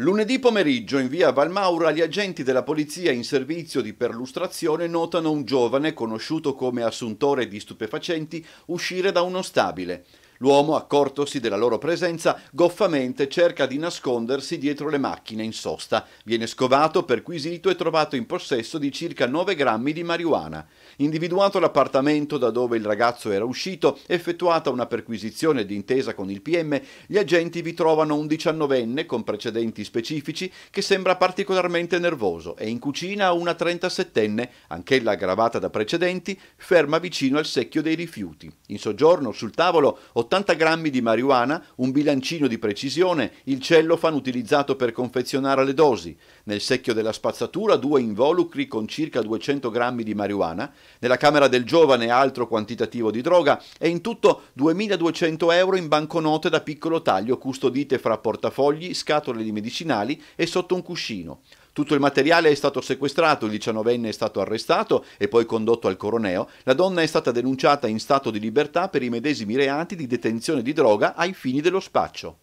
Lunedì pomeriggio in via Valmaura gli agenti della polizia in servizio di perlustrazione notano un giovane conosciuto come assuntore di stupefacenti uscire da uno stabile. L'uomo, accortosi della loro presenza, goffamente cerca di nascondersi dietro le macchine in sosta. Viene scovato, perquisito e trovato in possesso di circa 9 grammi di marijuana. Individuato l'appartamento da dove il ragazzo era uscito, effettuata una perquisizione d'intesa con il PM, gli agenti vi trovano un diciannovenne con precedenti specifici che sembra particolarmente nervoso e in cucina una 37enne, anch'ella aggravata da precedenti, ferma vicino al secchio dei rifiuti. In soggiorno, sul tavolo, 80 grammi di marijuana, un bilancino di precisione, il cellofan utilizzato per confezionare le dosi, nel secchio della spazzatura due involucri con circa 200 grammi di marijuana, nella camera del giovane altro quantitativo di droga e in tutto 2200 euro in banconote da piccolo taglio custodite fra portafogli, scatole di medicinali e sotto un cuscino. Tutto il materiale è stato sequestrato, il 19enne è stato arrestato e poi condotto al coroneo. La donna è stata denunciata in stato di libertà per i medesimi reati di detenzione di droga ai fini dello spaccio.